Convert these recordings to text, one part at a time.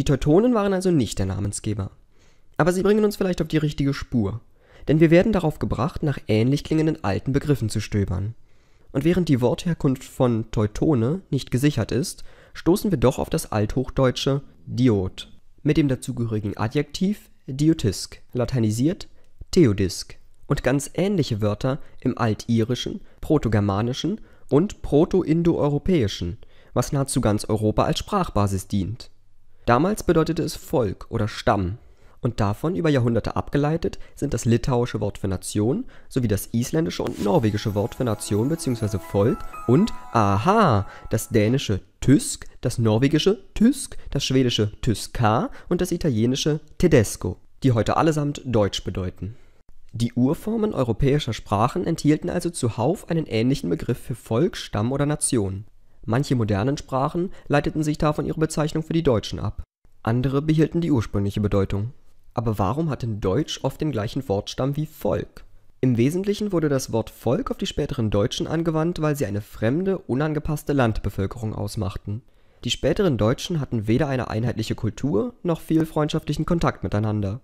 Die Teutonen waren also nicht der Namensgeber. Aber sie bringen uns vielleicht auf die richtige Spur, denn wir werden darauf gebracht, nach ähnlich klingenden alten Begriffen zu stöbern. Und während die Wortherkunft von Teutone nicht gesichert ist, stoßen wir doch auf das althochdeutsche Diod mit dem dazugehörigen Adjektiv Diotisk, lateinisiert Theodisk, und ganz ähnliche Wörter im altirischen, protogermanischen und protoindoeuropäischen, was nahezu ganz Europa als Sprachbasis dient. Damals bedeutete es Volk oder Stamm. Und davon über Jahrhunderte abgeleitet sind das litauische Wort für Nation sowie das isländische und norwegische Wort für Nation bzw. Volk und aha, das dänische Tysk, das norwegische Tysk, das schwedische Tyska und das italienische Tedesco, die heute allesamt Deutsch bedeuten. Die Urformen europäischer Sprachen enthielten also zuhauf einen ähnlichen Begriff für Volk, Stamm oder Nation. Manche modernen Sprachen leiteten sich davon ihre Bezeichnung für die Deutschen ab, andere behielten die ursprüngliche Bedeutung. Aber warum hat denn Deutsch oft den gleichen Wortstamm wie Volk? Im Wesentlichen wurde das Wort Volk auf die späteren Deutschen angewandt, weil sie eine fremde, unangepasste Landbevölkerung ausmachten. Die späteren Deutschen hatten weder eine einheitliche Kultur noch viel freundschaftlichen Kontakt miteinander.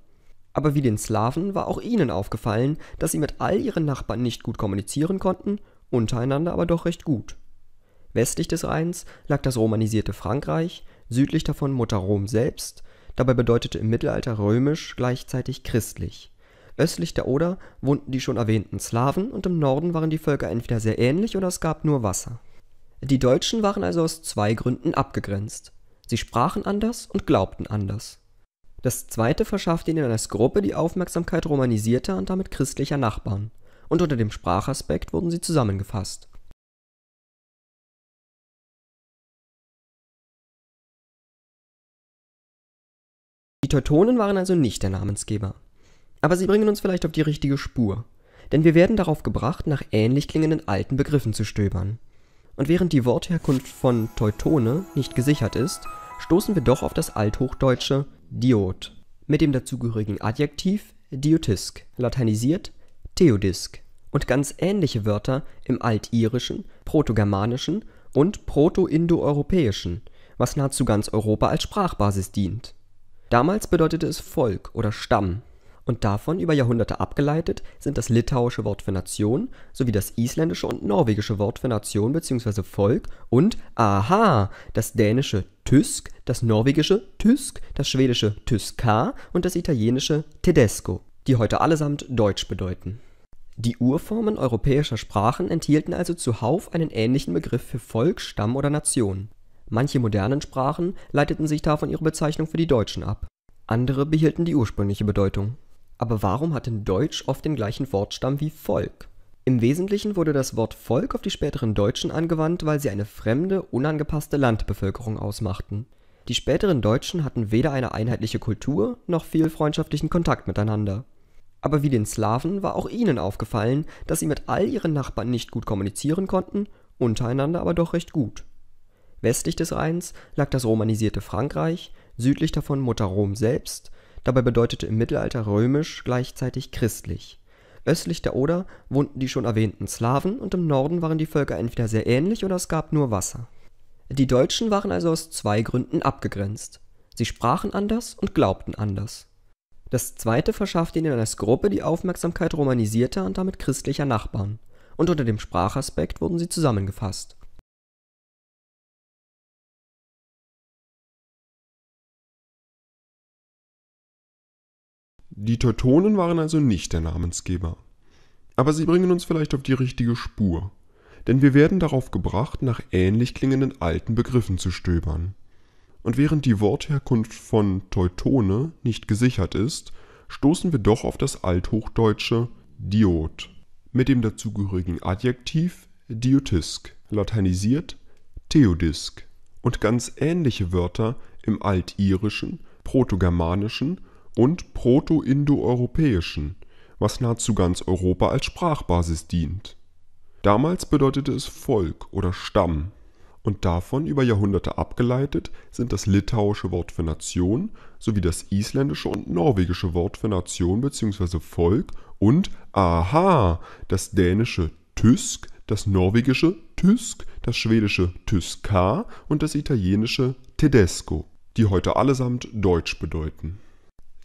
Aber wie den Slawen war auch ihnen aufgefallen, dass sie mit all ihren Nachbarn nicht gut kommunizieren konnten, untereinander aber doch recht gut. Westlich des Rheins lag das romanisierte Frankreich, südlich davon Mutter Rom selbst, dabei bedeutete im Mittelalter römisch gleichzeitig christlich. Östlich der Oder wohnten die schon erwähnten Slawen und im Norden waren die Völker entweder sehr ähnlich oder es gab nur Wasser. Die Deutschen waren also aus zwei Gründen abgegrenzt. Sie sprachen anders und glaubten anders. Das zweite verschaffte ihnen als Gruppe die Aufmerksamkeit romanisierter und damit christlicher Nachbarn, und unter dem Sprachaspekt wurden sie zusammengefasst. Die Teutonen waren also nicht der Namensgeber. Aber sie bringen uns vielleicht auf die richtige Spur, denn wir werden darauf gebracht, nach ähnlich klingenden alten Begriffen zu stöbern. Und während die Wortherkunft von Teutone nicht gesichert ist, stoßen wir doch auf das althochdeutsche Diod mit dem dazugehörigen Adjektiv diotisk, lateinisiert theodisk, und ganz ähnliche Wörter im altirischen, protogermanischen und protoindoeuropäischen, was nahezu ganz Europa als Sprachbasis dient. Damals bedeutete es Volk oder Stamm, und davon über Jahrhunderte abgeleitet sind das litauische Wort für Nation sowie das isländische und norwegische Wort für Nation bzw. Volk und aha, das dänische Tysk, das norwegische Tysk, das schwedische Tyska und das italienische Tedesco, die heute allesamt Deutsch bedeuten. Die Urformen europäischer Sprachen enthielten also zuhauf einen ähnlichen Begriff für Volk, Stamm oder Nation. Manche modernen Sprachen leiteten sich davon ihre Bezeichnung für die Deutschen ab, andere behielten die ursprüngliche Bedeutung. Aber warum hat denn Deutsch oft den gleichen Wortstamm wie Volk? Im Wesentlichen wurde das Wort Volk auf die späteren Deutschen angewandt, weil sie eine fremde, unangepasste Landbevölkerung ausmachten. Die späteren Deutschen hatten weder eine einheitliche Kultur noch viel freundschaftlichen Kontakt miteinander. Aber wie den Slawen war auch ihnen aufgefallen, dass sie mit all ihren Nachbarn nicht gut kommunizieren konnten, untereinander aber doch recht gut. Westlich des Rheins lag das romanisierte Frankreich, südlich davon Mutter Rom selbst, dabei bedeutete im Mittelalter römisch gleichzeitig christlich. Östlich der Oder wohnten die schon erwähnten Slawen und im Norden waren die Völker entweder sehr ähnlich oder es gab nur Wasser. Die Deutschen waren also aus zwei Gründen abgegrenzt. Sie sprachen anders und glaubten anders. Das zweite verschaffte ihnen als Gruppe die Aufmerksamkeit romanisierter und damit christlicher Nachbarn, und unter dem Sprachaspekt wurden sie zusammengefasst Die Teutonen waren also nicht der Namensgeber. Aber sie bringen uns vielleicht auf die richtige Spur, denn wir werden darauf gebracht, nach ähnlich klingenden alten Begriffen zu stöbern. Und während die Wortherkunft von Teutone nicht gesichert ist, stoßen wir doch auf das althochdeutsche Diod mit dem dazugehörigen Adjektiv Diotisk, lateinisiert Theodisk, und ganz ähnliche Wörter im Altirischen, Protogermanischen und Proto-Indo-Europäischen, was nahezu ganz Europa als Sprachbasis dient. Damals bedeutete es Volk oder Stamm, und davon über Jahrhunderte abgeleitet sind das litauische Wort für Nation sowie das isländische und norwegische Wort für Nation bzw. Volk und aha, das dänische Tysk, das norwegische Tysk, das schwedische Tyska und das italienische Tedesco, die heute allesamt Deutsch bedeuten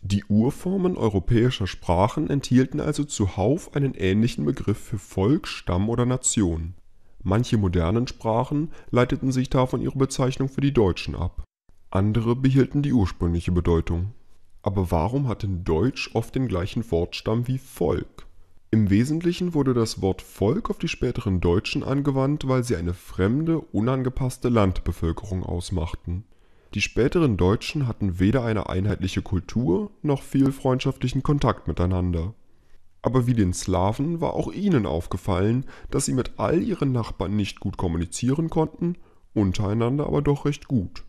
die Urformen europäischer Sprachen enthielten also zuhauf einen ähnlichen Begriff für Volk, Stamm oder Nation. Manche modernen Sprachen leiteten sich davon ihre Bezeichnung für die Deutschen ab, andere behielten die ursprüngliche Bedeutung. Aber warum hat denn Deutsch oft den gleichen Wortstamm wie Volk? Im Wesentlichen wurde das Wort Volk auf die späteren Deutschen angewandt, weil sie eine fremde, unangepasste Landbevölkerung ausmachten die späteren Deutschen hatten weder eine einheitliche Kultur noch viel freundschaftlichen Kontakt miteinander. Aber wie den Slawen war auch ihnen aufgefallen, dass sie mit all ihren Nachbarn nicht gut kommunizieren konnten, untereinander aber doch recht gut.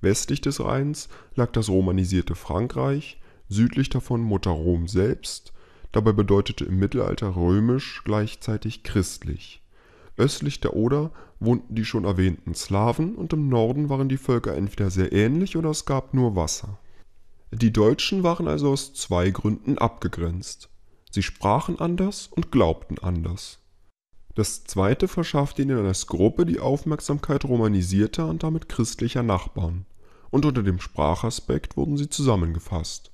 Westlich des Rheins lag das romanisierte Frankreich, südlich davon Mutter Rom selbst, dabei bedeutete im Mittelalter römisch gleichzeitig christlich Östlich der Oder wohnten die schon erwähnten Slawen und im Norden waren die Völker entweder sehr ähnlich oder es gab nur Wasser. Die Deutschen waren also aus zwei Gründen abgegrenzt. Sie sprachen anders und glaubten anders. Das zweite verschaffte ihnen als Gruppe die Aufmerksamkeit romanisierter und damit christlicher Nachbarn, und unter dem Sprachaspekt wurden sie zusammengefasst